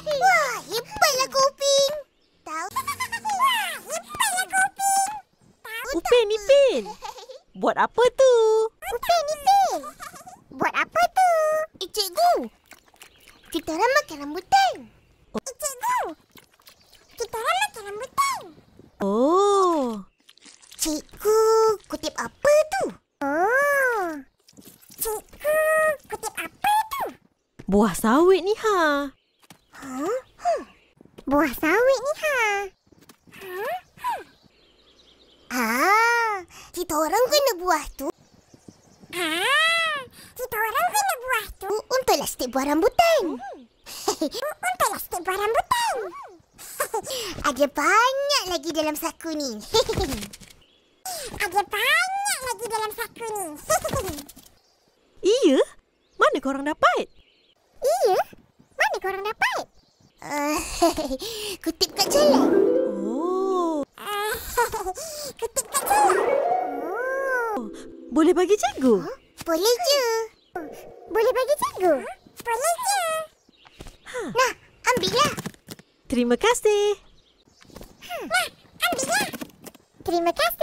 Wah, hebatlah kuping. Tahu? Wah, hebatlah kuping. Tahu? Upin Buat apa tu? Upin Ipin. Buat apa tu? Cikgu. Kita orang makan rambutan. Oh. Eh, cikgu. Kita orang makan rambutan. Oh. Cikgu, kutip apa tu? Oh. Cikgu, kutip apa tu? Buah sawit ni ha. Buah sawit ni ha. Ah, kita orang kena buah tu. Ah, kita orang kena buah tu. Untuk elastik buah rambutan. Hmm. Untuk elastik buah rambutan. Ada banyak lagi dalam saku ni. Ada banyak lagi dalam saku ni. iya? Mana korang dapat? Iya? Mana korang dapat? Kutip kat jalan. Oh. Kutip kat jalan. Oh. Boleh bagi cikgu? Huh? Boleh je. Boleh bagi cikgu? Huh? Boleh je. Huh. Nah, ambillah. Terima kasih. Hmm. Nah, ambillah. Terima kasih.